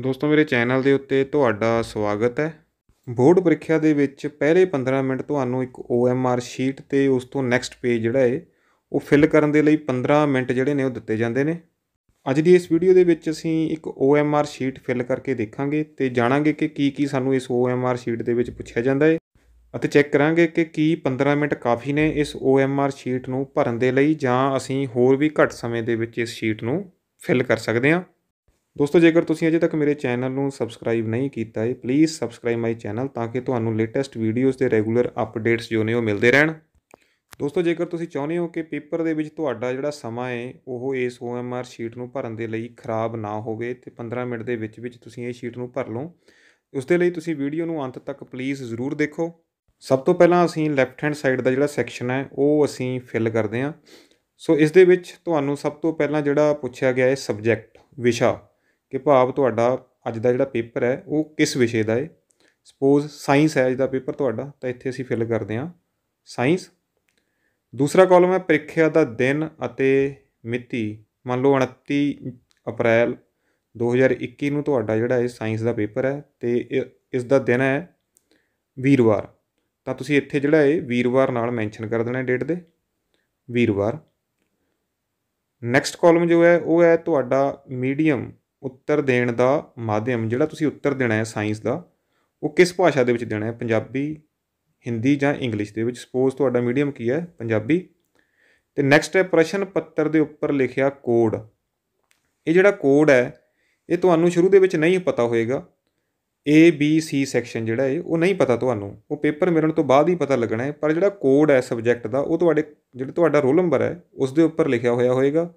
ਦੋਸਤੋ ਮੇਰੇ ਚੈਨਲ ਦੇ ਉੱਤੇ ਤੁਹਾਡਾ ਸਵਾਗਤ ਹੈ ਬੋਰਡ ਪ੍ਰੀਖਿਆ ਦੇ ਵਿੱਚ ਪਹਿਲੇ 15 ਮਿੰਟ ਤੁਹਾਨੂੰ ਇੱਕ OMR ਸ਼ੀਟ ਤੇ ਉਸ ਤੋਂ ਨੈਕਸਟ ਪੇਜ ਜਿਹੜਾ ਹੈ ਉਹ ਫਿਲ ਕਰਨ ਦੇ ਲਈ 15 ਮਿੰਟ ਜਿਹੜੇ ਨੇ ਉਹ ਦਿੱਤੇ ਜਾਂਦੇ ਨੇ ਅੱਜ ਦੀ ਇਸ ਵੀਡੀਓ ਦੇ ਵਿੱਚ ਅਸੀਂ ਇੱਕ OMR ਸ਼ੀਟ ਫਿਲ ਕਰਕੇ ਦੇਖਾਂਗੇ ਤੇ ਜਾਣਾਂਗੇ ਕਿ ਕੀ ਕੀ ਸਾਨੂੰ ਇਸ OMR ਸ਼ੀਟ ਦੇ ਵਿੱਚ ਪੁੱਛਿਆ ਜਾਂਦਾ ਹੈ ਅਤੇ ਚੈੱਕ ਕਰਾਂਗੇ ਕਿ ਕੀ 15 ਮਿੰਟ ਕਾਫੀ ਨੇ ਇਸ OMR ਸ਼ੀਟ ਨੂੰ ਭਰਨ ਦੇ ਲਈ ਜਾਂ ਅਸੀਂ ਹੋਰ ਵੀ ਘੱਟ ਸਮੇਂ ਦੇ ਵਿੱਚ ਇਸ ਸ਼ੀਟ ਨੂੰ ਫਿਲ ਕਰ ਸਕਦੇ ਹਾਂ ਦੋਸਤੋ ਜੇਕਰ ਤੁਸੀਂ ਅਜੇ ਤੱਕ ਮੇਰੇ ਚੈਨਲ ਨੂੰ ਸਬਸਕ੍ਰਾਈਬ ਨਹੀਂ ਕੀਤਾ ਹੈ ਪਲੀਜ਼ ਸਬਸਕ੍ਰਾਈਬ ਮਾਈ ਚੈਨਲ ਤਾਂ ਕਿ ਤੁਹਾਨੂੰ ਲੇਟੈਸਟ ਵੀਡੀਓਜ਼ ਤੇ ਰੈਗੂਲਰ ਅਪਡੇਟਸ ਜੋ ਨੇ ਉਹ ਮਿਲਦੇ ਰਹਿਣ ਦੋਸਤੋ ਜੇਕਰ ਤੁਸੀਂ ਚਾਹੁੰਦੇ ਹੋ ਕਿ ਪੇਪਰ ਦੇ ਵਿੱਚ ਤੁਹਾਡਾ ਜਿਹੜਾ ਸਮਾਂ ਹੈ ਉਹ ਇਸ OMR ਸ਼ੀਟ ਨੂੰ ਭਰਨ ਦੇ ਲਈ ਖਰਾਬ ਨਾ ਹੋਵੇ ਤੇ 15 ਮਿੰਟ ਦੇ ਵਿੱਚ ਵਿੱਚ ਤੁਸੀਂ ਇਹ ਸ਼ੀਟ ਨੂੰ ਭਰ ਲਓ ਉਸ ਦੇ ਲਈ ਤੁਸੀਂ ਵੀਡੀਓ ਨੂੰ ਅੰਤ ਤੱਕ ਪਲੀਜ਼ ਜ਼ਰੂਰ ਦੇਖੋ ਸਭ ਤੋਂ ਪਹਿਲਾਂ ਅਸੀਂ ਲੈਫਟ ਹੈਂਡ ਸਾਈਡ ਦਾ ਜਿਹੜਾ ਸੈਕਸ਼ਨ ਹੈ ਉਹ ਅਸੀਂ ਫਿਲ ਕਰਦੇ ਹਾਂ ਸੋ ਇਸ ਦੇ ਵਿੱਚ ਤੁਹਾਨੂੰ ਸਭ ਤੋਂ ਪਹਿਲਾਂ ਜਿਹੜਾ ਪੁੱਛਿਆ ਗਿਆ ਹੈ ਸਬਜੈਕਟ ਵਿਸ਼ਾ ਕਿ ਭਾਵ ਤੁਹਾਡਾ ਅੱਜ ਦਾ ਜਿਹੜਾ ਪੇਪਰ ਹੈ ਉਹ ਕਿਸ ਵਿਸ਼ੇ ਦਾ ਹੈ ਸਪੋਜ਼ ਸਾਇੰਸ ਹੈ ਅੱਜ ਦਾ ਪੇਪਰ ਤੁਹਾਡਾ ਤਾਂ ਇੱਥੇ ਅਸੀਂ ਫਿਲ ਕਰਦੇ ਹਾਂ ਸਾਇੰਸ ਦੂਸਰਾ ਕਾਲਮ ਹੈ ਪ੍ਰੀਖਿਆ ਦਾ ਦਿਨ ਅਤੇ ਮਿਤੀ ਮੰਨ ਲਓ 29 ਅਪ੍ਰੈਲ 2021 ਨੂੰ ਤੁਹਾਡਾ ਜਿਹੜਾ ਇਹ ਸਾਇੰਸ ਦਾ ਪੇਪਰ ਹੈ ਤੇ ਇਸ ਦਾ ਦਿਨ ਹੈ ਵੀਰਵਾਰ ਤਾਂ ਤੁਸੀਂ ਇੱਥੇ ਜਿਹੜਾ ਇਹ ਵੀਰਵਾਰ ਨਾਲ ਮੈਂਸ਼ਨ ਕਰ ਦੇਣਾ ਡੇਟ ਦੇ ਵੀਰਵਾਰ ਨੈਕਸਟ ਕਾਲਮ ਜੋ ਹੈ ਉਹ ਹੈ ਤੁਹਾਡਾ ਮੀਡੀਅਮ ਉੱਤਰ ਦੇਣ ਦਾ ਮਾਧਿਅਮ ਜਿਹੜਾ ਤੁਸੀਂ ਉੱਤਰ ਦੇਣਾ ਹੈ ਸਾਇੰਸ ਦਾ ਉਹ ਕਿਸ ਭਾਸ਼ਾ ਦੇ ਵਿੱਚ ਦੇਣਾ ਹੈ ਪੰਜਾਬੀ ਹਿੰਦੀ ਜਾਂ ਇੰਗਲਿਸ਼ ਦੇ ਵਿੱਚ ਸਪੋਜ਼ ਤੁਹਾਡਾ ਮੀਡੀਅਮ ਕੀ ਹੈ ਪੰਜਾਬੀ ਤੇ ਨੈਕਸਟ ਹੈ ਪ੍ਰਸ਼ਨ ਪੱਤਰ ਦੇ ਉੱਪਰ ਲਿਖਿਆ ਕੋਡ ਇਹ ਜਿਹੜਾ ਕੋਡ ਹੈ ਇਹ ਤੁਹਾਨੂੰ ਸ਼ੁਰੂ ਦੇ ਵਿੱਚ ਨਹੀਂ ਪਤਾ ਹੋਏਗਾ ਏ ਬੀ ਸੀ ਸੈਕਸ਼ਨ ਜਿਹੜਾ ਹੈ ਉਹ ਨਹੀਂ ਪਤਾ ਤੁਹਾਨੂੰ ਉਹ ਪੇਪਰ ਮਿਲਣ ਤੋਂ ਬਾਅਦ ਹੀ ਪਤਾ ਲੱਗਣਾ ਹੈ ਪਰ ਜਿਹੜਾ ਕੋਡ ਹੈ ਸਬਜੈਕਟ ਦਾ ਉਹ ਤੁਹਾਡੇ ਜਿਹੜਾ ਤੁਹਾਡਾ ਰੋਲ ਨੰਬਰ ਹੈ ਉਸ ਦੇ ਉੱਪਰ ਲਿਖਿਆ ਹੋਇਆ ਹੋਏਗਾ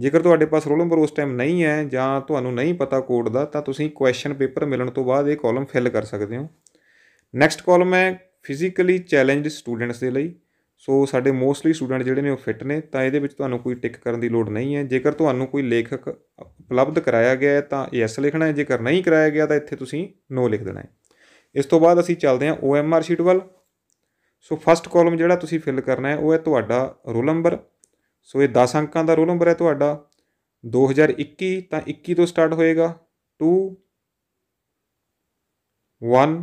ਜੇਕਰ ਤੁਹਾਡੇ ਪਾਸ ਰੋਲ ਨੰਬਰ ਉਸ ਟਾਈਮ ਨਹੀਂ ਹੈ ਜਾਂ ਤੁਹਾਨੂੰ ਨਹੀਂ ਪਤਾ ਕੋਡ ਦਾ ਤਾਂ ਤੁਸੀਂ ਕੁਐਸਚਨ ਪੇਪਰ ਮਿਲਣ ਤੋਂ ਬਾਅਦ ਇਹ ਕਾਲਮ ਫਿਲ ਕਰ ਸਕਦੇ ਹੋ ਨੈਕਸਟ ਕਾਲਮ ਹੈ ਫਿਜ਼ੀਕਲੀ ਚੈਲੰਜਡ ਸਟੂਡੈਂਟਸ ਦੇ ਲਈ ਸੋ ਸਾਡੇ ਮੋਸਟਲੀ ਸਟੂਡੈਂਟ ਜਿਹੜੇ ਨੇ ਉਹ ਫਿੱਟ ਨੇ ਤਾਂ ਇਹਦੇ ਵਿੱਚ ਤੁਹਾਨੂੰ ਕੋਈ ਟਿਕ ਕਰਨ ਦੀ ਲੋੜ ਨਹੀਂ ਹੈ ਜੇਕਰ ਤੁਹਾਨੂੰ ਕੋਈ ਲੇਖਕ ਉਪਲਬਧ ਕਰਾਇਆ ਗਿਆ ਹੈ ਤਾਂ ਯੈਸ ਲਿਖਣਾ ਹੈ ਜੇਕਰ ਨਹੀਂ ਕਰਾਇਆ ਗਿਆ ਤਾਂ ਇੱਥੇ ਤੁਸੀਂ ਨੋ ਲਿਖ ਦੇਣਾ ਹੈ ਇਸ ਤੋਂ ਬਾਅਦ ਅਸੀਂ ਚੱਲਦੇ ਹਾਂ ਓਐਮਆਰ ਸ਼ੀਟ ਵੱਲ ਸੋ ਫਸਟ ਕਾਲਮ ਜਿਹੜਾ ਤੁਸੀਂ ਫਿਲ ਕਰਨਾ ਹੈ ਉਹ ਹੈ ਤੁਹਾਡਾ ਰੋਲ ਨੰਬਰ ਸੋ ਇਹ 10 ਅੰਕਾਂ ਦਾ ਰੋਲ ਨੰਬਰ ਹੈ ਤੁਹਾਡਾ 2021 ਤਾਂ 21 ਤੋਂ ਸਟਾਰਟ ਹੋਏਗਾ 2 1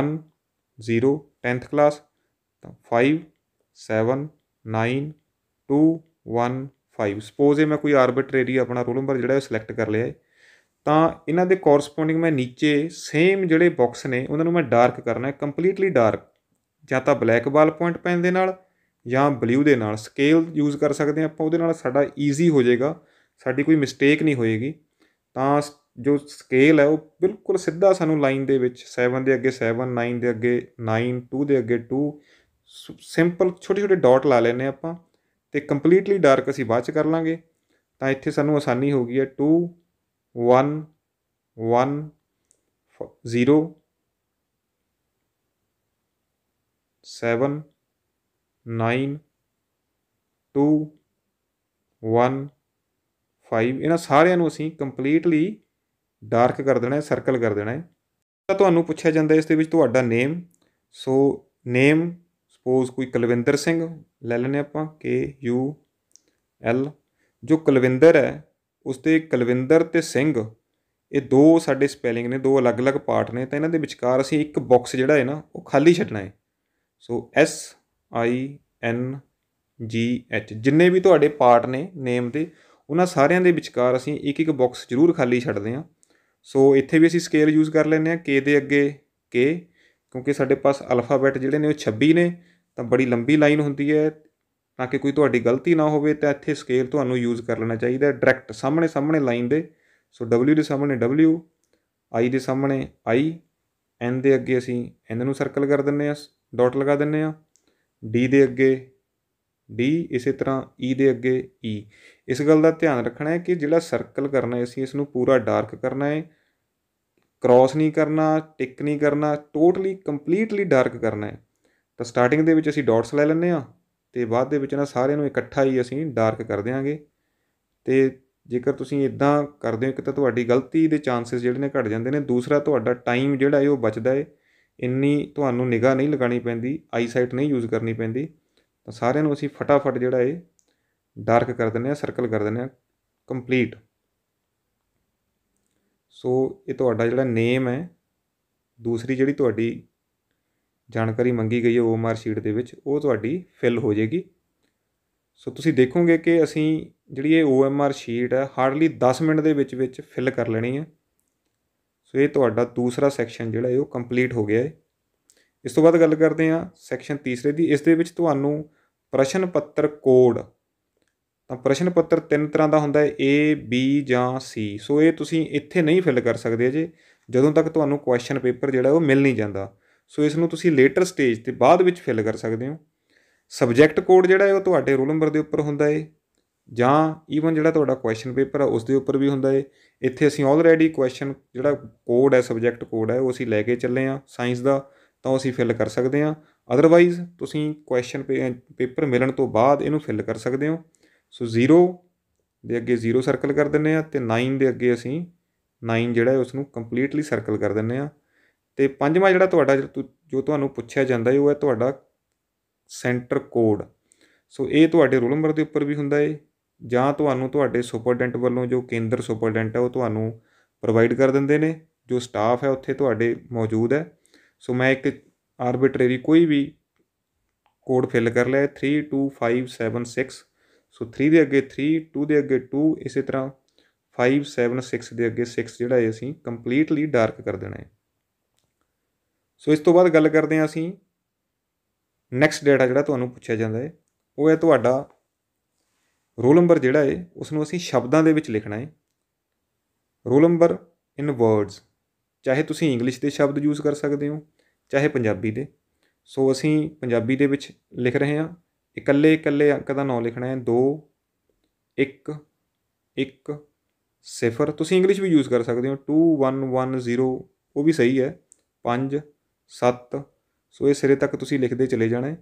1 0 10th ਕਲਾਸ ਤਾਂ 5 7 9 2 1 5 ਸਪੋਜ਼ ਇਹ ਮੈਂ ਕੋਈ ਆਰਬਿਟਰੇਰੀ ਆਪਣਾ ਰੋਲ ਨੰਬਰ ਜਿਹੜਾ ਸਿਲੈਕਟ ਕਰ ਲਿਆ ਹੈ ਤਾਂ ਇਹਨਾਂ ਦੇ ਕੋਰਸਪੋਂਡਿੰਗ ਮੈਂ ਨੀਚੇ ਸੇਮ ਜਿਹੜੇ ਬਾਕਸ ਨੇ ਉਹਨਾਂ ਨੂੰ ਮੈਂ ਡਾਰਕ ਕਰਨਾ ਹੈ ਕੰਪਲੀਟਲੀ ਡਾਰਕ ਜਾਂ ਤਾਂ ਬਲੈਕ ਬਾਲ ਪੁਆਇੰਟ ਪੈਨ ਦੇ ਨਾਲ ਜਾਂ ਬਲੂ ਦੇ ਨਾਲ ਸਕੇਲ ਯੂਜ਼ ਕਰ ਸਕਦੇ ਆ ਆਪਾਂ ਉਹਦੇ ਨਾਲ ਸਾਡਾ ਈਜ਼ੀ ਹੋ ਜਾਏਗਾ ਸਾਡੀ ਕੋਈ ਮਿਸਟੇਕ ਨਹੀਂ ਹੋਏਗੀ ਤਾਂ ਜੋ ਸਕੇਲ ਹੈ ਉਹ ਬਿਲਕੁਲ ਸਿੱਧਾ ਸਾਨੂੰ ਲਾਈਨ ਦੇ ਵਿੱਚ 7 ਦੇ ਅੱਗੇ 7 9 ਦੇ ਅੱਗੇ 9 2 ਦੇ ਅੱਗੇ 2 ਸਿੰਪਲ ਛੋਟੇ ਛੋਟੇ ਡਾਟ ਲਾ ਲੈਨੇ ਆਪਾਂ ਤੇ ਕੰਪਲੀਟਲੀ ਡਾਰਕ ਅਸੀਂ ਬਾਅਦ ਚ ਕਰ ਲਾਂਗੇ ਤਾਂ ਇੱਥੇ ਸਾਨੂੰ ਆਸਾਨੀ ਹੋ ਗਈ ਹੈ 2 1 1 0 7 ਨਾਈਨ 2 1 ਫਾਈਵ ਇਹਨਾਂ ਸਾਰਿਆਂ ਨੂੰ ਅਸੀਂ ਕੰਪਲੀਟਲੀ ਡਾਰਕ ਕਰ ਦੇਣਾ ਹੈ ਸਰਕਲ ਕਰ ਦੇਣਾ ਹੈ ਤਾਂ ਤੁਹਾਨੂੰ ਪੁੱਛਿਆ ਜਾਂਦਾ ਇਸ ਦੇ ਵਿੱਚ ਤੁਹਾਡਾ ਨੇਮ ਸੋ ਨੇਮ ਸਪੋਜ਼ ਕੋਈ ਕੁਲਵਿੰਦਰ ਸਿੰਘ ਲੈ ਲੈਨੇ ਆਪਾਂ ਕੇ ਯੂ ਐਲ ਜੋ ਕੁਲਵਿੰਦਰ ਹੈ ਉਸ ਤੇ ਕੁਲਵਿੰਦਰ ਤੇ ਸਿੰਘ ਇਹ ਦੋ ਸਾਡੇ ਸਪੈਲਿੰਗ ਨੇ ਦੋ ਅਲੱਗ-ਅਲੱਗ ਪਾਰਟ ਨੇ ਤਾਂ ਇਹਨਾਂ ਦੇ ਵਿਚਕਾਰ ਅਸੀਂ ਇੱਕ ਬਾਕਸ ਜਿਹੜਾ ਹੈ ਨਾ ਉਹ ਖਾਲੀ ਛੱਡਣਾ ਹੈ ਸੋ ਐਸ ਆਈ ਐਨ ਜੀ ਐਚ ਜਿੰਨੇ ਵੀ ਤੁਹਾਡੇ ਪਾਰਟ ਨੇ ਨੇਮ ਦੇ ਉਹਨਾਂ ਸਾਰਿਆਂ ਦੇ ਵਿਚਕਾਰ ਅਸੀਂ ਇੱਕ ਇੱਕ ਬਾਕਸ ਜ਼ਰੂਰ ਖਾਲੀ ਛੱਡਦੇ ਹਾਂ ਸੋ ਇੱਥੇ ਵੀ ਅਸੀਂ ਸਕੇਲ ਯੂਜ਼ ਕਰ ਲੈਂਦੇ ਹਾਂ ਕੇ ਦੇ ਅੱਗੇ ਕੇ ਕਿਉਂਕਿ ਸਾਡੇ ਪਾਸ ਅਲਫਾਬੈਟ ਜਿਹੜੇ ਨੇ ਉਹ 26 ਨੇ ਤਾਂ ਬੜੀ ਲੰਬੀ ਲਾਈਨ ਹੁੰਦੀ ਹੈ ਤਾਂ ਕਿ ਕੋਈ ਤੁਹਾਡੀ ਗਲਤੀ ਨਾ ਹੋਵੇ ਤਾਂ ਇੱਥੇ ਸਕੇਲ ਤੁਹਾਨੂੰ ਯੂਜ਼ ਕਰ ਲੈਣਾ ਚਾਹੀਦਾ ਹੈ ਡਾਇਰੈਕਟ ਸਾਹਮਣੇ ਸਾਹਮਣੇ ਲਾਈਨ ਦੇ ਸੋ W ਦੇ ਸਾਹਮਣੇ W I ਦੇ ਸਾਹਮਣੇ I N ਦੇ ਅੱਗੇ ਅਸੀਂ N ਨੂੰ ਸਰਕਲ ਕਰ ਦਿੰਨੇ ਆ ਡਾਟ ਲਗਾ ਦਿੰਨੇ ਆ D ਦੇ ਅੱਗੇ D ਇਸੇ ਤਰ੍ਹਾਂ E ਦੇ ਅੱਗੇ E ਇਸ ਗੱਲ ਦਾ ਧਿਆਨ ਰੱਖਣਾ ਹੈ ਕਿ ਜਿਹੜਾ ਸਰਕਲ ਕਰਨਾ ਹੈ ਅਸੀਂ ਇਸ ਨੂੰ ਪੂਰਾ ਡਾਰਕ ਕਰਨਾ ਹੈ ਕ੍ਰਾਸ ਨਹੀਂ ਕਰਨਾ ਟਿਕ ਨਹੀਂ ਕਰਨਾ ਟੋਟਲੀ ਕੰਪਲੀਟਲੀ ਡਾਰਕ ਕਰਨਾ ਹੈ ਤਾਂ ਸਟਾਰਟਿੰਗ ਦੇ ਵਿੱਚ ਅਸੀਂ ਡਾਟਸ ਲੈ ਲੈਂਦੇ ਆ ਤੇ ਬਾਅਦ ਦੇ ਵਿੱਚ ਨਾ ਸਾਰਿਆਂ ਨੂੰ ਇਕੱਠਾ ਹੀ ਅਸੀਂ ਡਾਰਕ ਕਰ ਦੇਵਾਂਗੇ ਤੇ ਜੇਕਰ ਤੁਸੀਂ ਇਦਾਂ ਕਰਦੇ ਹੋ ਕਿ ਤਾਂ ਤੁਹਾਡੀ ਗਲਤੀ ਦੇ ਚਾਂਸਸ ਜਿਹੜੇ ਨੇ ਘਟ ਜਾਂਦੇ ਨੇ ਦੂਸਰਾ ਤੁਹਾਡਾ ਟਾਈਮ ਜਿਹੜਾ ਹੈ ਉਹ ਬਚਦਾ ਹੈ ਇੰਨੀ ਤੁਹਾਨੂੰ ਨਿਗਾਹ ਨਹੀਂ ਲਗਾਣੀ ਪੈਂਦੀ ਆਈ ਸਾਈਟ ਨਹੀਂ ਯੂਜ਼ ਕਰਨੀ ਪੈਂਦੀ ਤਾਂ ਸਾਰਿਆਂ ਨੂੰ ਅਸੀਂ ਫਟਾਫਟ ਜਿਹੜਾ ਇਹ ਡਾਰਕ ਕਰ ਦਿੰਦੇ ਆ ਸਰਕਲ ਕਰ ਦਿੰਦੇ ਆ ਕੰਪਲੀਟ ਸੋ ਇਹ ਤੁਹਾਡਾ ਜਿਹੜਾ ਨੇਮ ਹੈ ਦੂਸਰੀ ਜਿਹੜੀ ਤੁਹਾਡੀ ਜਾਣਕਾਰੀ ਮੰਗੀ ਗਈ ਹੈ ਓਐਮਆਰ ਸ਼ੀਟ ਦੇ ਵਿੱਚ ਉਹ ਤੁਹਾਡੀ ਫਿਲ ਹੋ ਜਾਏਗੀ ਸੋ ਤੁਸੀਂ ਦੇਖੋਗੇ ਕਿ ਅਸੀਂ ਜਿਹੜੀ ਇਹ ਓਐਮਆਰ ਸ਼ੀਟ ਹੈ ਹਾਰਡਲੀ 10 ਮਿੰਟ ਦੇ ਵਿੱਚ ਵਿੱਚ ਫਿਲ ਕਰ ਲੈਣੀ ਹੈ ਸੋ ਇਹ ਤੁਹਾਡਾ ਦੂਸਰਾ ਸੈਕਸ਼ਨ ਜਿਹੜਾ ਹੈ ਉਹ ਕੰਪਲੀਟ ਹੋ ਗਿਆ ਹੈ ਇਸ ਤੋਂ ਬਾਅਦ ਗੱਲ ਕਰਦੇ ਹਾਂ ਸੈਕਸ਼ਨ ਤੀਸਰੇ ਦੀ ਇਸ ਦੇ ਵਿੱਚ ਤੁਹਾਨੂੰ ਪ੍ਰਸ਼ਨ ਪੱਤਰ ਕੋਡ ਤਾਂ ਪ੍ਰਸ਼ਨ ਪੱਤਰ ਤਿੰਨ ਤਰ੍ਹਾਂ ਦਾ ਹੁੰਦਾ ਹੈ A B ਜਾਂ C ਸੋ ਇਹ ਤੁਸੀਂ ਇੱਥੇ ਨਹੀਂ ਫਿਲ ਕਰ ਸਕਦੇ ਜੇ ਜਦੋਂ ਤੱਕ ਤੁਹਾਨੂੰ ਕੁਐਸਚਨ ਪੇਪਰ ਜਿਹੜਾ ਉਹ ਮਿਲ ਨਹੀਂ ਜਾਂਦਾ ਸੋ ਇਸ ਨੂੰ ਤੁਸੀਂ ਲੇਟਰ ਸਟੇਜ ਤੇ ਬਾਅਦ ਵਿੱਚ ਫਿਲ ਕਰ ਸਕਦੇ ਹੋ ਸਬਜੈਕਟ ਕੋਡ ਜਿਹੜਾ ਹੈ ਉਹ ਤੁਹਾਡੇ ਰੋਲ ਨੰਬਰ ਦੇ ਉੱਪਰ ਹੁੰਦਾ ਹੈ ਜਾਂ ਈਵਨ ਜਿਹੜਾ ਤੁਹਾਡਾ ਕੁਐਸਚਨ ਪੇਪਰ ਆ ਉਸ ਦੇ ਉੱਪਰ ਵੀ ਹੁੰਦਾ ਏ ਇੱਥੇ ਅਸੀਂ ਆਲਰੇਡੀ ਕੁਐਸਚਨ ਜਿਹੜਾ ਕੋਡ ਹੈ ਸਬਜੈਕਟ ਕੋਡ ਹੈ ਉਹ ਅਸੀਂ ਲੈ ਕੇ ਚੱਲੇ ਆ ਸਾਇੰਸ ਦਾ ਤਾਂ ਅਸੀਂ ਫਿਲ ਕਰ ਸਕਦੇ ਆ ਅਦਰਵਾਈਜ਼ ਤੁਸੀਂ ਕੁਐਸਚਨ ਪੇਪਰ ਮਿਲਣ ਤੋਂ ਬਾਅਦ ਇਹਨੂੰ ਫਿਲ ਕਰ ਸਕਦੇ ਹੋ ਸੋ 0 ਦੇ ਅੱਗੇ 0 ਸਰਕਲ ਕਰ ਦਿੰਨੇ ਆ ਤੇ 9 ਦੇ ਅੱਗੇ ਅਸੀਂ 9 ਜਿਹੜਾ ਉਸ ਨੂੰ ਕੰਪਲੀਟਲੀ ਸਰਕਲ ਕਰ ਦਿੰਨੇ ਆ ਤੇ ਪੰਜਵਾਂ ਜਿਹੜਾ ਤੁਹਾਡਾ ਜੋ ਤੁਹਾਨੂੰ ਪੁੱਛਿਆ ਜਾਂਦਾ ਹੈ ਉਹ ਹੈ ਤੁਹਾਡਾ ਸੈਂਟਰ ਕੋਡ ਸੋ ਇਹ ਤੁਹਾਡੇ ਰੋਲ ਨੰਬਰ ਦੇ ਉੱਪਰ ਵੀ ਹੁੰਦਾ ਹੈ ਜਾਂ ਤੁਹਾਨੂੰ ਤੁਹਾਡੇ ਸੁਪਰਡੈਂਟ ਵੱਲੋਂ ਜੋ ਕੇਂਦਰ ਸੁਪਰਡੈਂਟ ਹੈ ਉਹ ਤੁਹਾਨੂੰ ਪ੍ਰੋਵਾਈਡ ਕਰ ਦਿੰਦੇ ਨੇ ਜੋ ਸਟਾਫ ਹੈ ਉੱਥੇ ਤੁਹਾਡੇ ਮੌਜੂਦ ਹੈ ਸੋ ਮੈਂ ਇੱਕ ਆਰਬਿਟਰੇਰੀ ਕੋਈ ਵੀ ਕੋਡ ਫਿਲ ਕਰ ਲਿਆ 32576 ਸੋ 3 ਦੇ ਅੱਗੇ 3 2 ਦੇ ਅੱਗੇ 2 ਇਸੇ ਤਰ੍ਹਾਂ 576 ਦੇ ਅੱਗੇ 6 ਜਿਹੜਾ ਹੈ ਅਸੀਂ ਕੰਪਲੀਟਲੀ ਡਾਰਕ ਕਰ ਦੇਣਾ ਹੈ ਸੋ ਇਸ ਤੋਂ ਬਾਅਦ ਗੱਲ ਕਰਦੇ ਹਾਂ ਅਸੀਂ ਨੈਕਸਟ ਡਾਟਾ ਜਿਹੜਾ ਤੁਹਾਨੂੰ ਪੁੱਛਿਆ ਜਾਂਦਾ ਹੈ ਉਹ ਹੈ ਤੁਹਾਡਾ ਰੋਲ ਨੰਬਰ ਜਿਹੜਾ ਹੈ ਉਸ ਨੂੰ ਅਸੀਂ ਸ਼ਬਦਾਂ ਦੇ ਵਿੱਚ ਲਿਖਣਾ ਹੈ ਰੋਲ ਨੰਬਰ ਇਨ ਵਰਡਸ ਚਾਹੇ ਤੁਸੀਂ ਇੰਗਲਿਸ਼ ਦੇ ਸ਼ਬਦ ਯੂਜ਼ ਕਰ ਸਕਦੇ ਹੋ ਚਾਹੇ ਪੰਜਾਬੀ ਦੇ ਸੋ ਅਸੀਂ ਪੰਜਾਬੀ ਦੇ ਵਿੱਚ ਲਿਖ ਰਹੇ ਹਾਂ ਇਕੱਲੇ ਇਕੱਲੇ ਅੰਕ ਦਾ ਨਾਮ ਲਿਖਣਾ ਹੈ 2 1 1 0 ਤੁਸੀਂ ਇੰਗਲਿਸ਼ ਵੀ ਯੂਜ਼ ਕਰ ਸਕਦੇ ਹੋ 2 1 1 0 ਉਹ ਵੀ ਸਹੀ ਹੈ 5 7 ਸੋ ਇਹ ਸਿਰੇ ਤੱਕ ਤੁਸੀਂ ਲਿਖਦੇ ਚਲੇ ਜਾਣਾ ਹੈ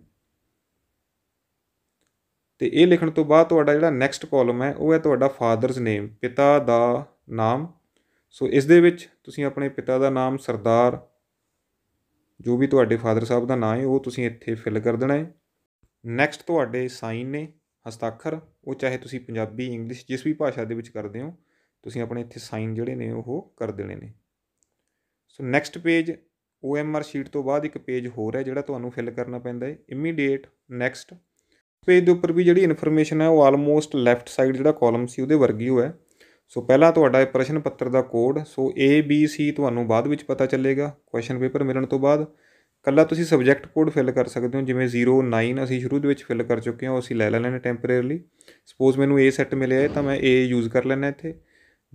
ਤੇ ਇਹ ਲਿਖਣ ਤੋਂ ਬਾਅਦ ਤੁਹਾਡਾ ਜਿਹੜਾ ਨੈਕਸਟ ਕਾਲਮ ਹੈ ਉਹ ਹੈ ਤੁਹਾਡਾ ਫਾਦਰਸ ਨੇਮ ਪਿਤਾ ਦਾ ਨਾਮ ਸੋ ਇਸ ਦੇ ਵਿੱਚ ਤੁਸੀਂ ਆਪਣੇ ਪਿਤਾ ਦਾ ਨਾਮ ਸਰਦਾਰ ਜੋ ਵੀ ਤੁਹਾਡੇ ਫਾਦਰ ਸਾਹਿਬ ਦਾ ਨਾਮ ਹੈ ਉਹ ਤੁਸੀਂ ਇੱਥੇ ਫਿਲ ਕਰ ਦੇਣਾ ਹੈ ਨੈਕਸਟ ਤੁਹਾਡੇ ਸਾਈਨ ਨੇ ਹਸਤਾਖਰ ਉਹ ਚਾਹੇ ਤੁਸੀਂ ਪੰਜਾਬੀ ਇੰਗਲਿਸ਼ ਜਿਸ ਵੀ ਭਾਸ਼ਾ ਦੇ ਵਿੱਚ ਕਰਦੇ ਹੋ ਤੁਸੀਂ ਆਪਣੇ ਇੱਥੇ ਸਾਈਨ ਜਿਹੜੇ ਨੇ ਉਹ ਕਰ ਦੇਣੇ ਨੇ so next page OMR sheet ਤੋਂ ਬਾਅਦ ਇੱਕ ਪੇਜ ਹੋਰ ਹੈ ਜਿਹੜਾ ਤੁਹਾਨੂੰ ਫਿਲ ਕਰਨਾ ਪੈਂਦਾ ਹੈ ਇਮੀਡੀਏਟ ਨੈਕਸਟ ਪੇਜ ਦੇ ਉੱਪਰ ਵੀ ਜਿਹੜੀ ਇਨਫੋਰਮੇਸ਼ਨ ਹੈ ਉਹ ਆਲਮੋਸਟ ਲੈਫਟ ਸਾਈਡ ਜਿਹੜਾ ਕਾਲਮ ਸੀ ਉਹਦੇ ਵਰਗੀ ਹੋਇਆ ਸੋ ਪਹਿਲਾ ਤੁਹਾਡਾ ਪ੍ਰਸ਼ਨ ਪੱਤਰ ਦਾ code so A B C ਤੁਹਾਨੂੰ ਬਾਅਦ ਵਿੱਚ ਪਤਾ ਚੱਲੇਗਾ ਕੁਐਸਚਨ ਪੇਪਰ ਮਿਲਣ ਤੋਂ ਬਾਅਦ ਕੱਲਾ ਤੁਸੀਂ ਸਬਜੈਕਟ ਕੋਡ ਫਿਲ ਕਰ ਸਕਦੇ ਹੋ ਜਿਵੇਂ 09 ਅਸੀਂ ਸ਼ੁਰੂ ਦੇ ਵਿੱਚ ਫਿਲ ਕਰ ਚੁੱਕੇ ਹਾਂ ਉਹ ਅਸੀਂ ਲੈ ਲੈਣਾ ਟੈਂਪਰੇਰੀਲੀ ਸਪੋਜ਼ ਮੈਨੂੰ A ਸੈੱਟ ਮਿਲਿਆ ਹੈ ਤਾਂ ਮੈਂ A ਯੂਜ਼ ਕਰ ਲੈਣਾ ਇੱਥੇ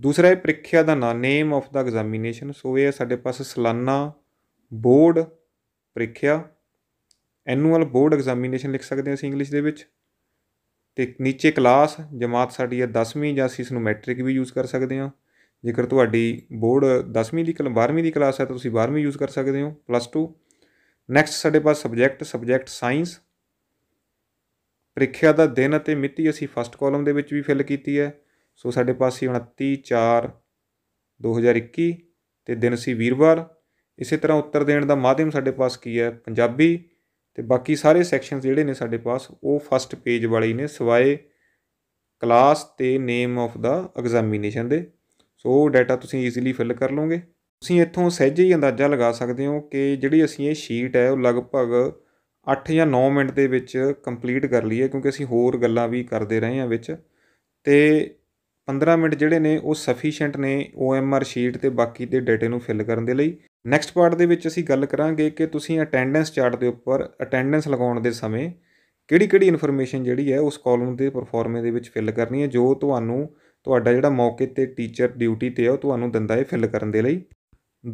ਦੂਸਰਾ ਹੈ ਪ੍ਰੀਖਿਆ ਦਾ ਨਾਮ ਨੇਮ ਆਫ ਦਾ ਐਗਜ਼ਾਮੀਨੇਸ਼ਨ ਸੋ ਇਹ ਸਾਡੇ ਪਾਸ ਸਲਾਨਾ ਬੋਰਡ ਪ੍ਰੀਖਿਆ ਐਨੂਅਲ ਬੋਰਡ ਐਗਜ਼ਾਮੀਨੇਸ਼ਨ ਲਿਖ ਸਕਦੇ ਹਾਂ ਅਸੀਂ ਇੰਗਲਿਸ਼ ਦੇ ਵਿੱਚ ਤੇ ਨੀਚੇ ਕਲਾਸ ਜਮਾਤ ਸਾਡੀ ਹੈ 10ਵੀਂ ਜਾਂ ਅਸੀਂ ਇਸ ਨੂੰ ਮੈਟ੍ਰਿਕ ਵੀ ਯੂਜ਼ ਕਰ ਸਕਦੇ ਹਾਂ ਜੇਕਰ ਤੁਹਾਡੀ ਬੋਰਡ 10ਵੀਂ ਦੀ ਕਲਾਸ 12ਵੀਂ ਦੀ ਕਲਾਸ ਹੈ ਤਾਂ ਤੁਸੀਂ 12ਵੀਂ ਯੂਜ਼ ਕਰ ਸਕਦੇ ਹੋ ਪਲੱਸ 2 ਨੈਕਸਟ ਸਾਡੇ ਪਾਸ ਸਬਜੈਕਟ ਸਬਜੈਕਟ ਸਾਇੰਸ ਪ੍ਰੀਖਿਆ ਦਾ ਦਿਨ ਅਤੇ ਮਿਤੀ ਅਸੀਂ ਫਸਟ ਕਾਲਮ ਦੇ ਵਿੱਚ ਵੀ ਫਿਲ ਕੀਤੀ ਹੈ ਸੋ ਸਾਡੇ ਪਾਸ ਸੀ 29 4 2021 ਤੇ ਦਿਨ ਸੀ ਵੀਰਵਾਰ ਇਸੇ ਤਰ੍ਹਾਂ ਉੱਤਰ ਦੇਣ ਦਾ ਮਾਧਿਅਮ ਸਾਡੇ ਪਾਸ ਕੀ ਹੈ ਪੰਜਾਬੀ ਤੇ ਬਾਕੀ ਸਾਰੇ ਸੈਕਸ਼ਨਸ ਜਿਹੜੇ ਨੇ ਸਾਡੇ ਪਾਸ ਉਹ ਫਸਟ ਪੇਜ ਵਾਲੇ ਨੇ ਸਿਵਾਏ ਕਲਾਸ ਤੇ ਨੇਮ ਆਫ ਦਾ ਐਗਜ਼ਾਮੀਨੇਸ਼ਨ ਦੇ ਸੋ ਉਹ ਡਾਟਾ ਤੁਸੀਂ ਈਜ਼ੀਲੀ ਫਿਲ ਕਰ ਲਓਗੇ ਤੁਸੀਂ ਇੱਥੋਂ ਸਹਿਜੇ ਹੀ ਅੰਦਾਜ਼ਾ ਲਗਾ ਸਕਦੇ ਹੋ ਕਿ ਜਿਹੜੀ ਅਸੀਂ ਇਹ ਸ਼ੀਟ ਹੈ ਉਹ ਲਗਭਗ 8 ਜਾਂ 9 ਮਿੰਟ ਦੇ ਵਿੱਚ ਕੰਪਲੀਟ ਕਰ ਲਈ ਹੈ ਕਿਉਂਕਿ ਅਸੀਂ ਹੋਰ ਗੱਲਾਂ ਵੀ ਕਰਦੇ ਰਹੇ ਹਾਂ ਵਿੱਚ ਤੇ 15 ਮਿੰਟ ਜਿਹੜੇ ਨੇ ਉਹ ਸਫੀਸ਼ੀਐਂਟ ਨੇ OMR ਸ਼ੀਟ ਤੇ ਬਾਕੀ ਦੇ ਡਾਟੇ ਨੂੰ ਫਿਲ ਕਰਨ ਦੇ ਲਈ ਨੈਕਸਟ ਪਾਰਟ ਦੇ ਵਿੱਚ ਅਸੀਂ ਗੱਲ ਕਰਾਂਗੇ ਕਿ ਤੁਸੀਂ ਅਟੈਂਡੈਂਸ ਚਾਰਟ ਦੇ ਉੱਪਰ ਅਟੈਂਡੈਂਸ ਲਗਾਉਣ ਦੇ ਸਮੇਂ ਕਿਹੜੀ ਕਿਹੜੀ ਇਨਫੋਰਮੇਸ਼ਨ ਜਿਹੜੀ ਹੈ ਉਸ ਕਾਲਮ ਦੇ ਪਰਫਾਰਮੇ ਦੇ ਵਿੱਚ ਫਿਲ ਕਰਨੀ ਹੈ ਜੋ ਤੁਹਾਨੂੰ ਤੁਹਾਡਾ ਜਿਹੜਾ ਮੌਕੇ ਤੇ ਟੀਚਰ ਡਿਊਟੀ ਤੇ ਹੈ ਉਹ ਤੁਹਾਨੂੰ ਦਿੰਦਾ ਹੈ ਫਿਲ ਕਰਨ ਦੇ ਲਈ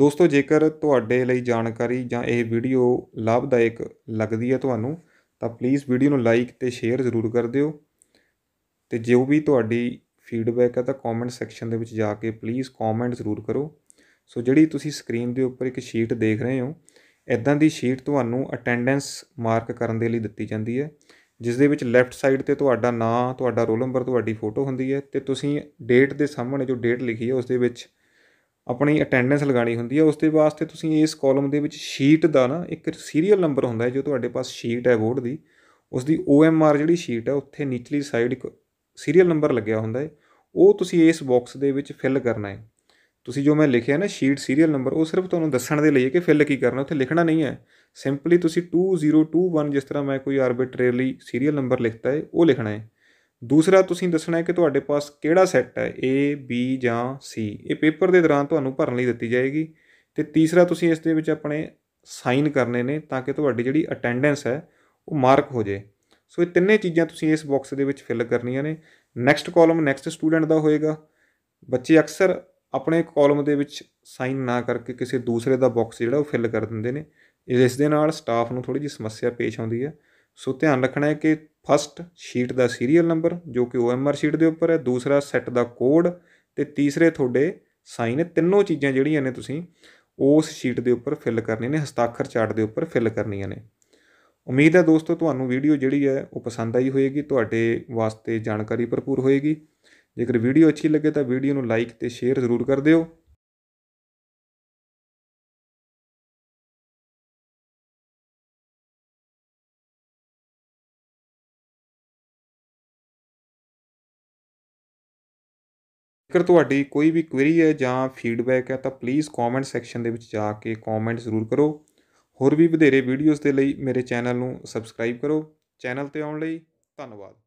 ਦੋਸਤੋ ਜੇਕਰ ਤੁਹਾਡੇ ਲਈ ਜਾਣਕਾਰੀ ਜਾਂ ਇਹ ਵੀਡੀਓ ਲਾਭਦਾਇਕ ਲੱਗਦੀ ਹੈ ਤੁਹਾਨੂੰ ਤਾਂ ਪਲੀਜ਼ ਵੀਡੀਓ ਨੂੰ ਲਾਈਕ ਤੇ ਸ਼ੇਅਰ ਜ਼ਰੂਰ ਕਰ ਦਿਓ ਤੇ ਜੋ ਵੀ ਤੁਹਾਡੀ ਫੀਡਬੈਕ ਹੈ ਤਾਂ ਕਮੈਂਟ ਸੈਕਸ਼ਨ ਦੇ ਵਿੱਚ ਜਾ ਕੇ ਪਲੀਜ਼ ਕਮੈਂਟ ਜ਼ਰੂਰ ਕਰੋ ਸੋ ਜਿਹੜੀ ਤੁਸੀਂ ਸਕਰੀਨ ਦੇ ਉੱਪਰ ਇੱਕ ਸ਼ੀਟ ਦੇਖ ਰਹੇ ਹੋ ਇਦਾਂ ਦੀ ਸ਼ੀਟ ਤੁਹਾਨੂੰ ਅਟੈਂਡੈਂਸ ਮਾਰਕ ਕਰਨ ਦੇ ਲਈ ਦਿੱਤੀ ਜਾਂਦੀ ਹੈ ਜਿਸ ਦੇ ਵਿੱਚ ਲੈਫਟ ਸਾਈਡ ਤੇ ਤੁਹਾਡਾ ਨਾਂ ਤੁਹਾਡਾ ਰੋਲ ਨੰਬਰ ਤੁਹਾਡੀ ਫੋਟੋ ਹੁੰਦੀ ਹੈ ਤੇ ਤੁਸੀਂ ਡੇਟ ਦੇ ਸਾਹਮਣੇ ਜੋ ਡੇਟ ਲਿਖੀ ਹੈ ਉਸ ਦੇ ਵਿੱਚ ਆਪਣੀ ਅਟੈਂਡੈਂਸ ਲਗਾਣੀ ਹੁੰਦੀ ਹੈ ਉਸ ਦੇ ਵਾਸਤੇ ਤੁਸੀਂ ਇਸ ਕਾਲਮ ਦੇ ਵਿੱਚ ਸ਼ੀਟ ਦਾ ਨਾ ਇੱਕ ਸੀਰੀਅਲ ਨੰਬਰ ਹੁੰਦਾ ਹੈ ਜੋ ਤੁਹਾਡੇ ਪਾਸ ਸ਼ੀਟ ਹੈ ਬੋਰਡ ਦੀ ਉਸ ਦੀ OMR ਜਿਹੜੀ ਸ਼ੀਟ ਹੈ ਉੱਥੇ ਨੀਚਲੀ ਸਾਈਡ ਇੱਕ ਸੀਰੀਅਲ ਨੰਬਰ ਲੱਗਿਆ ਹੁੰਦਾ ਹੈ ਉਹ ਤੁਸੀਂ ਇਸ ਬਾਕਸ ਦੇ ਵਿੱਚ ਫਿਲ ਕਰਨਾ ਹੈ ਤੁਸੀਂ ਜੋ ਮੈਂ ਲਿਖਿਆ ਨਾ ਸ਼ੀਟ ਸੀਰੀਅਲ ਨੰਬਰ ਉਹ ਸਿਰਫ ਤੁਹਾਨੂੰ ਦੱਸਣ ਦੇ ਲਈ ਹੈ ਕਿ ਫਿਲ ਕੀ ਕਰਨਾ ਉੱਥੇ ਲਿਖਣਾ ਨਹੀਂ ਹੈ ਸਿੰਪਲੀ ਤੁਸੀਂ 2021 ਜਿਸ ਤਰ੍ਹਾਂ ਮੈਂ ਕੋਈ ਆਰਬਿਟਰੇਰੀ ਸੀਰੀਅਲ ਨੰਬਰ ਲਿਖਤਾ ਹੈ ਉਹ ਲਿਖਣਾ ਹੈ ਦੂਸਰਾ ਤੁਸੀਂ ਦੱਸਣਾ ਹੈ ਕਿ ਤੁਹਾਡੇ ਪਾਸ ਕਿਹੜਾ ਸੈੱਟ ਹੈ A B ਜਾਂ C ਇਹ ਪੇਪਰ ਦੇ ਦੌਰਾਨ ਤੁਹਾਨੂੰ ਭਰਨ ਲਈ ਦਿੱਤੀ ਜਾਏਗੀ ਤੇ ਤੀਸਰਾ ਤੁਸੀਂ ਇਸ ਦੇ ਵਿੱਚ ਆਪਣੇ ਸਾਈਨ ਕਰਨੇ ਨੇ ਤਾਂ ਕਿ ਤੁਹਾਡੀ ਜਿਹੜੀ ਅਟੈਂਡੈਂਸ ਹੈ ਉਹ ਮਾਰਕ ਹੋ ਜਾਏ ਸੋ ਇਹ ਤਿੰਨੇ ਚੀਜ਼ਾਂ ਤੁਸੀਂ ਇਸ ਬਾਕਸ ਦੇ ਵਿੱਚ ਫਿਲ ਕਰਨੀਆਂ ਨੇ ਨੈਕਸਟ ਕਾਲਮ ਨੈਕਸਟ ਸਟੂਡੈਂਟ ਦਾ ਹੋਏਗਾ ਬੱਚੇ ਅਕਸਰ ਆਪਣੇ ਕਾਲਮ ਦੇ ਵਿੱਚ ਸਾਈਨ ਨਾ ਕਰਕੇ ਕਿਸੇ ਦੂਸਰੇ ਦਾ ਬਾਕਸ ਜਿਹੜਾ ਉਹ ਫਿਲ ਕਰ ਦਿੰਦੇ ਨੇ ਇਸ ਦੇ ਨਾਲ ਸਟਾਫ ਨੂੰ ਥੋੜੀ ਜਿਹੀ ਸਮੱਸਿਆ ਪੇਸ਼ ਆਉਂਦੀ ਹੈ ਸੋ ਧਿਆਨ ਰੱਖਣਾ ਹੈ ਕਿ ਫਸਟ ਸ਼ੀਟ ਦਾ ਸੀਰੀਅਲ ਨੰਬਰ ਜੋ ਕਿ OMR ਸ਼ੀਟ ਦੇ ਉੱਪਰ ਹੈ ਦੂਸਰਾ ਸੈੱਟ ਦਾ ਕੋਡ ਤੇ ਤੀਸਰੇ ਤੁਹਾਡੇ ਸਾਈਨ ਤਿੰਨੋਂ ਚੀਜ਼ਾਂ ਜਿਹੜੀਆਂ ਨੇ ਤੁਸੀਂ ਉਸ ਸ਼ੀਟ ਦੇ ਉੱਪਰ ਫਿਲ ਕਰਨੀਆਂ ਨੇ ਹਸਤਾਖਰ ਚਾਰਟ ਦੇ ਉੱਪਰ ਫਿਲ ਕਰਨੀਆਂ ਨੇ ਉਮੀਦ ਹੈ ਦੋਸਤੋ ਤੁਹਾਨੂੰ ਵੀਡੀਓ ਜਿਹੜੀ ਹੈ ਉਹ ਪਸੰਦ ਆਈ ਹੋਵੇਗੀ ਤੁਹਾਡੇ ਵਾਸਤੇ ਜਾਣਕਾਰੀ ਭਰਪੂਰ ਹੋਵੇਗੀ ਜੇਕਰ ਵੀਡੀਓ ਅੱਛੀ ਲੱਗੇ ਤਾਂ ਵੀਡੀਓ ਨੂੰ ਲਾਈਕ ਤੇ ਸ਼ੇਅਰ ਜ਼ਰੂਰ ਕਰ ਦਿਓ ਜੇਕਰ ਤੁਹਾਡੀ ਕੋਈ ਵੀ ਕੁਐਰੀ ਹੈ ਜਾਂ ਫੀਡਬੈਕ ਹੈ ਤਾਂ ਪਲੀਜ਼ ਕਮੈਂਟ ਸੈਕਸ਼ਨ ਦੇ ਵਿੱਚ ਜਾ ਕੇ ਕਮੈਂਟ ਜ਼ਰੂਰ ਕਰੋ ਹੋਰ ਵੀ ਵਧੇਰੇ ਵੀਡੀਓਜ਼ ਦੇ ਲਈ ਮੇਰੇ ਚੈਨਲ ਨੂੰ ਸਬਸਕ੍ਰਾਈਬ ਕਰੋ ਚੈਨਲ ਤੇ ਆਉਣ ਲਈ ਧੰਨਵਾਦ